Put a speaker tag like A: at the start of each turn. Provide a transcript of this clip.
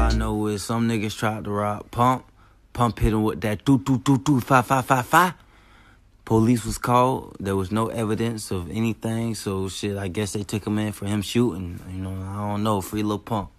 A: I know is some niggas tried to rob Pump. Pump hit him with that do do do do five five five five. Police was called. There was no evidence of anything, so shit. I guess they took him in for him shooting. You know, I don't know. Free little Pump.